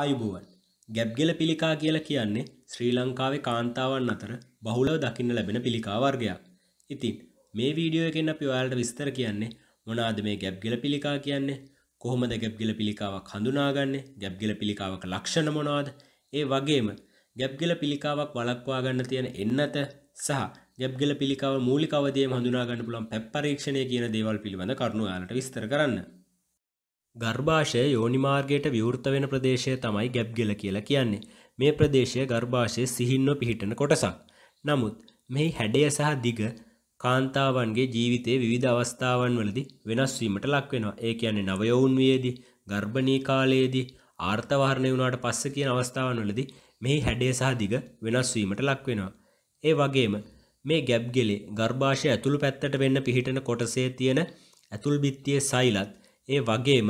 ආයුබුවන් ගැබ්ගෙල පිළිකා කියලා කියන්නේ ශ්‍රී ලංකාවේ කාන්තාවන් අතර බහුලව දකින්න ලැබෙන පිළිකා වර්ගයක්. ඉතින් මේ වීඩියෝ එකෙන් අපි ඔයාලට විස්තර කියන්නේ මොනවාද මේ ගැබ්ගෙල පිළිකා කියන්නේ? කොහොමද ගැබ්ගෙල පිළිකාවක් හඳුනාගන්නේ? ගැබ්ගෙල පිළිකාවක ලක්ෂණ මොනවාද? ඒ වගේම ගැබ්ගෙල පිළිකාවක් වළක්වා ගන්න තියෙන එන්නත සහ ගැබ්ගෙල පිළිකාව මූලික අවධියේම හඳුනා ගන්න පුළුවන් පැප් පරීක්ෂණය කියන දේවල් පිළිබඳ කරුණු ඔයාලට විස්තර කරන්න. ගර්භාෂය යෝනිමාර්ගයට විවෘත වෙන ප්‍රදේශය තමයි ගැබ්ගෙල කියලා කියන්නේ. මේ ප්‍රදේශය ගර්භාෂයේ සිහින්ව පිහිටන කොටසක්. නමුත් මෙහි හැඩය සහ දිග කාන්තාවන්ගේ ජීවිතයේ විවිධ අවස්ථාවන් වලදී වෙනස් වීමට ලක් වෙනවා. ඒ කියන්නේ නවයෝන් වියේදී, ගර්භණී කාලයේදී, ආර්තවහරණය වුණාට පස්සේ කියන අවස්ථාවන් වලදී මෙහි හැඩය සහ දිග වෙනස් වීමට ලක් වෙනවා. ඒ වගේම මේ ගැබ් ගෙලේ ගර්භාෂය ඇතුළු පැත්තට වෙන්න පිහිටන කොටසේ තියෙන ඇතුල් බිත්තියේ සෛලත් ඒ වගේම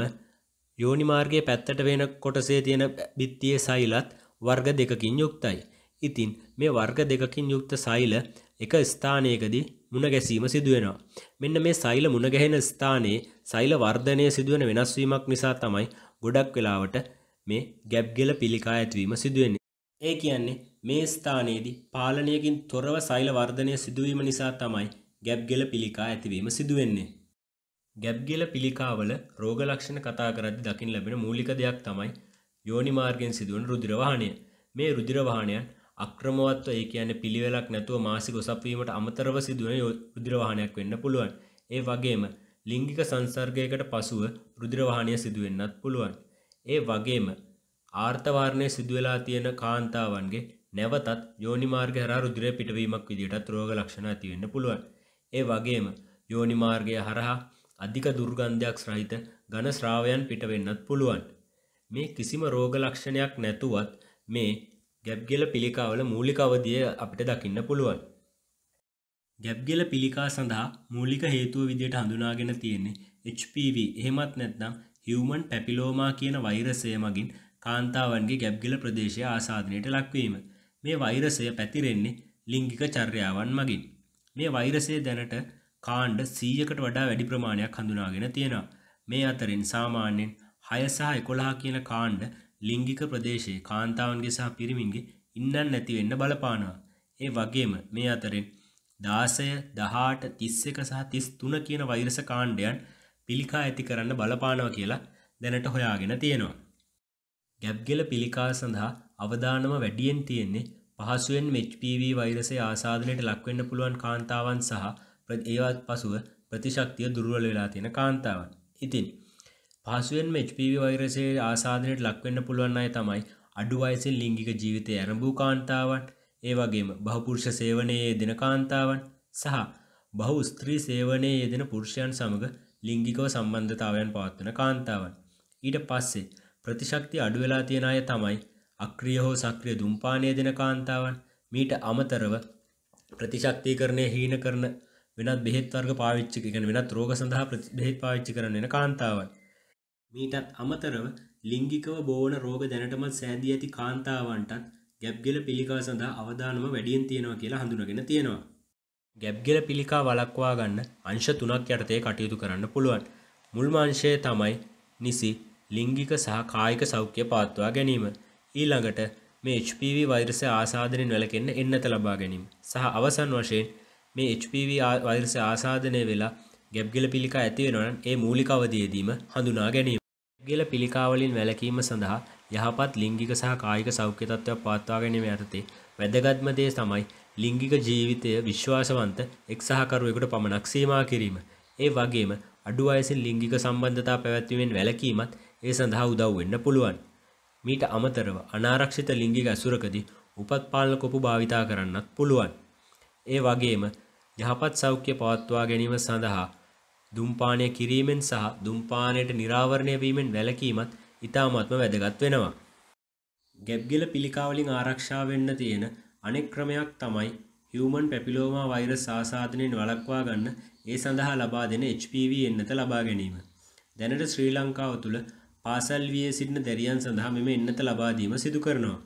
යෝනි මාර්ගයේ පැත්තට වෙන කොටසේ තියෙන බිත්තියේ සෛලත් වර්ග දෙකකින් යුක්තයි. ඉතින් මේ වර්ග දෙකකින් යුක්ත සෛල එක ස්ථානයකදී මුණ ගැසීම සිදුවෙනවා. මෙන්න මේ සෛල මුණ ගැහෙන ස්ථානයේ සෛල වර්ධනය සිදුවන වෙනස් වීමක් නිසා තමයි ගොඩක් වෙලාවට මේ ගැබ්ගෙල පිළිකා ඇතිවීම සිදුවෙන්නේ. ඒ කියන්නේ මේ ස්ථානයේදී පාලනයකින් තොරව සෛල වර්ධනය සිදුවීම නිසා තමයි ගැබ්ගෙල පිළිකා ඇතිවීම සිදුවෙන්නේ. ගැබ්ගිල පිළිකාවල රෝග ලක්ෂණ කතා කරද්දි දකින්න ලැබෙන මූලික දෙයක් තමයි යෝනි මාර්ගයෙන් සිදුවන රුධිර වහනය. මේ රුධිර වහනයන් අක්‍රමවත්ව ඒ කියන්නේ පිළිවෙලක් නැතුව මාසික ඔසප් වීමට අමතරව සිදුවන රුධිර වහනයක් වෙන්න පුළුවන්. ඒ වගේම ලිංගික සංසර්ගයකට පසුව රුධිර වහනය සිදු වෙන්නත් පුළුවන්. ඒ වගේම ආර්තවාරණය සිදු වෙලා තියෙන කාන්තාවන්ගේ නැවතත් යෝනි මාර්ගය හරහා රුධිරය පිටවීමක් විදිහටත් රෝග ලක්ෂණ ඇති වෙන්න පුළුවන්. ඒ වගේම යෝනි මාර්ගය හරහා අධික දුර්ගන්ධයක් සහිත ඝන ශ්‍රාවයන් පිට වෙන්නත් පුළුවන්. මේ කිසිම රෝග ලක්ෂණයක් නැතුවත් මේ ගැබ්ගෙල පිළිකාවල මූලික අවධිය අපිට දකින්න පුළුවන්. ගැබ්ගෙල පිළිකා සඳහා මූලික හේතුව විදිහට හඳුනාගෙන තියෙන්නේ HPV එහෙමත් නැත්නම් human papilloma කියන වෛරසය මගින් කාන්තාවන්ගේ ගැබ්ගෙල ප්‍රදේශය ආසාදනයට ලක්වීම. මේ වෛරසය පැතිරෙන්නේ ලිංගික චර්යාවන් මගින්. මේ වෛරසය දැනට කාණ්ඩ සීයකට වඩා වැඩි ප්‍රමාණයක් හඳුනාගෙන තියෙනවා. මේ අතරින් සාමාන්‍යයෙන් හය සහ එකොළහ කියන කාණ්ඩ ලිංගික ප්‍රදේශයේ කාන්තාවන්ගේ සහ පිරිමින්ගේ ඉන්නන් නැති වෙන්න බලපානවා. ඒ වගේම මේ අතරින් 16, 18, 31 සහ 33 කියන වෛරස කාණ්ඩයන් පිළිකා ඇති කරන්න බලපානවා කියලා දැනට හොයාගෙන තියෙනවා. ගැබ්ගෙල පිළිකා සඳහා අවදානම වැඩියෙන් තියෙන්නේ පහසුවෙන් HPV වෛරසය ආසාදනයට ලක්වෙන්න පුළුවන් කාන්තාවන් සහ ඒවත් පසුව ප්‍රතිශක්තිය දුර්වල වෙලා තියෙන කාන්තාවන්. ඉතින් පහසුවෙන්ම HPV වෛරසයේ ආසාදනයට ලක්වෙන්න පුළුවන් අය තමයි අඩු වයසෙන් ලිංගික ජීවිතය ආරම්භ කාන්තාවන්, ඒ වගේම බහුපුරුෂ සේවනයේ යෙදෙන කාන්තාවන් සහ බහු ස්ත්‍රී සේවනයේ යෙදෙන පුරුෂයන් සමග ලිංගිකව සම්බන්ධතාවයන් පවත්වන කාන්තාවන්. ඊට පස්සේ ප්‍රතිශක්තිය අඩු වෙලා තියෙන අය තමයි අක්‍රිය හෝ සක්‍රිය දුම්පානය දෙන කාන්තාවන්. මීට අමතරව ප්‍රතිශක්තිකරණය හීන කරන වෙනත් බෙහෙත් වර්ග පාවිච්චි කරන වෙනත් රෝග සඳහා බෙහෙත් පාවිච්චි කරන වෙන කාන්තාවන්. මීටත් අමතරව ලිංගිකව බෝවන රෝග දැනටමත් සෑදී ඇති කාන්තාවන්ටත් ගැබ්ගෙල පිළිකා සඳහා අවධානම වැඩියෙන් තියෙනවා කියලා හඳුනගෙන තියෙනවා. ගැබ්ගෙල පිළිකා වලක්වා ගන්න අංශ තුනක් යටතේ කටයුතු කරන්න පුළුවන්. මුල්ම අංශය තමයි නිසි ලිංගික සහ කායික සෞඛ්‍ය පාත්වා ගැනීම. ඊළඟට මේ HPV වෛරසය ආසාදනයෙන් වැළකෙන්න එන්නත ලබා ගැනීම. සහ අවසන් වශයෙන් මේ HPV වෛරසය ආසාදනය වෙලා ගැබ්ගල පිළිකා ඇති වෙනවා නම් ඒ මූලික අවධියේදීම හඳුනා ගැනීම. ගැබ්ගල පිළිකා වලින් වැළකීම සඳහා යහපත් ලිංගික සහ කායික සෞඛ්‍ය තත්ත්වයක් පවත්වා ගැනීම යටතේ වැදගත්ම දේ තමයි ලිංගික ජීවිතය විශ්වාසවන්ත එක් සහකරුවෙකුට පමණක් සීමා කිරීම. ඒ වගේම අඩු වයසින් ලිංගික සම්බන්ධතා පැවැත්වීමෙන් වැළකීමත් ඒ සඳහා උදව් වෙන්න පුළුවන්. මීට අමතරව අනාරක්ෂිත ලිංගික ඇසුරකදී උපත් පාලන කොපු භාවිතා කරන්නත් පුළුවන්. ඒ වගේම යහපත් සෞඛ්‍ය පවත්වා ගැනීම සඳහා දුම්පානය කිරීමෙන් සහ දුම්පානයට නිරාවරණය වීමෙන් වැළකීමත් ඉතාමත්ම වැදගත් වෙනවා. ගැබ්ගිල පිළිකාවලින් ආරක්ෂා වෙන්න තියෙන අනෙක් ක්‍රමයක් තමයි හියුමන් පැපිලෝමා වෛරස් ආසාදනයෙන් වළක්වා ගන්න ඒ සඳහා ලබා දෙන HPV එන්නත ලබා ගැනීම. දැනට ශ්‍රී ලංකාව තුළ පාසල් වියේ සිටින දැරියන් සඳහා මෙම එන්නත ලබා දීම සිදු කරනවා.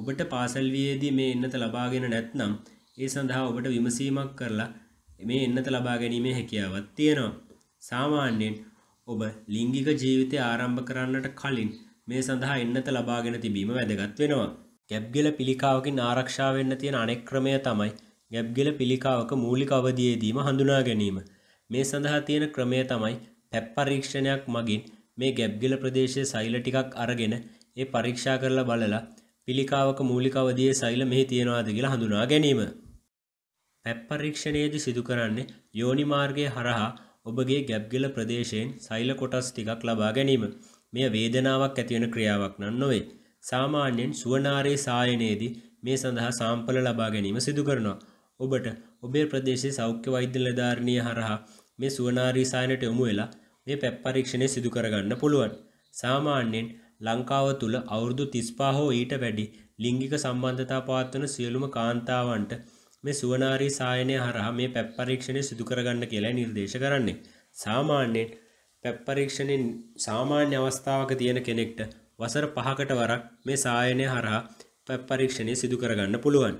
ඔබට පාසල් වියේදී මේ එන්නත ලබාගෙන නැත්නම් ඒ සඳහා ඔබට විමසීමක් කරලා මේ එන්නත ලබා ගැනීමේ හැකියාවක් තියෙනවා. සාමාන්‍යයෙන් ඔබ ලිංගික ජීවිතය ආරම්භ කරන්නට කලින් මේ සඳහා එන්නත ලබාගෙන තිබීම වැදගත් වෙනවා. ගැබ්ගෙල පිළිකාවකින් ආරක්ෂා වෙන්න තියෙන අනෙක් ක්‍රමය තමයි ගැබ්ගෙල පිළිකාවක මූලික අවධියේදීම හඳුනා ගැනීම. මේ සඳහා තියෙන ක්‍රමය තමයි පැප් පරීක්ෂණයක් මගින් මේ ගැබ්ගෙල ප්‍රදේශයේ සෛල ටිකක් අරගෙන ඒ පරීක්ෂා කරලා බලලා පිළිකාවක මූලික අවධියේ සෛල මෙහි තියනවාද කියලා හඳුනා ගැනීම. පැප්පරීක්ෂණයේදී සිදු කරන්නේ යෝනි මාර්ගයේ හරහා ඔබගේ ගැබ්ගල ප්‍රදේශයෙන් සෛල කොටස් ටිකක් ලබා ගැනීම. මෙය වේදනාවක් ඇතිවන ක්‍රියාවක් නම් නොවේ. සාමාන්‍යයෙන් සුවනාරයේ සායනයේදී මේ සඳහා සාම්පල ලබා ගැනීම සිදු කරනවා. ඔබට ඔබේ ප්‍රදේශයේ සෞඛ්‍ය වෛද්‍ය නිලධාරිණිය හරහා මේ සුවනාරී සායනයට යොමු වෙලා මේ පැප්පරීක්ෂණය සිදු කරගන්න පුළුවන්. සාමාන්‍යයෙන් ලංකාව තුළ අවුරුදු 35 හෝ ඊට වැඩි ලිංගික සම්බන්ධතා පවත්වන සියලුම කාන්තාවන්ට මේ සුවනාරී සායනය හරහා මේ පැප් පරීක්ෂණය සිදු කරගන්න කියලා නිර්දේශ කරන්නේ. සාමාන්‍යයෙන් පැප් පරීක්ෂණෙන් සාමාන්‍ය අවස්ථාවක තියෙන කෙනෙක්ට වසර 5කට වරක් මේ සායනය හරහා පැප් පරීක්ෂණය සිදු කරගන්න පුළුවන්.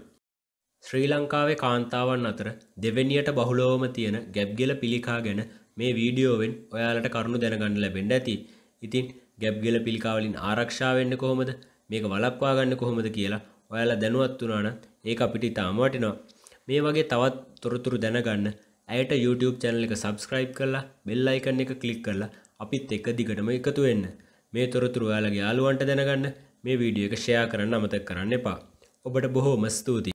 ශ්‍රී ලංකාවේ කාන්තාවන් අතර දෙවෙනියට බහුලවම තියෙන ගැබ්ගෙල පිළිකා ගැන මේ වීඩියෝවෙන් ඔයාලට කරුණු දැනගන්න ලැබෙන්න ඇති. ඉතින් ගැබ්ගෙල පිළිකා වලින් ආරක්ෂා වෙන්න කොහොමද? මේක වළක්වා ගන්න කොහොමද කියලා ඔයාලා දැනුවත් වුණාන ඒක අපිට ඉතාම වටිනවා. මේ වගේ තවත් තොරතුරු දැනගන්න ඇයට YouTube channel එක subscribe කරලා bell icon එක click කරලා අපිත් එක්ක දිගටම එකතු වෙන්න. මේ තොරතුරු ඔයාලගේ යාළුවන්ට දැනගන්න මේ වීඩියෝ එක share කරන්න අමතක කරන්න එපා. ඔබට බොහොම ස්තුතියි.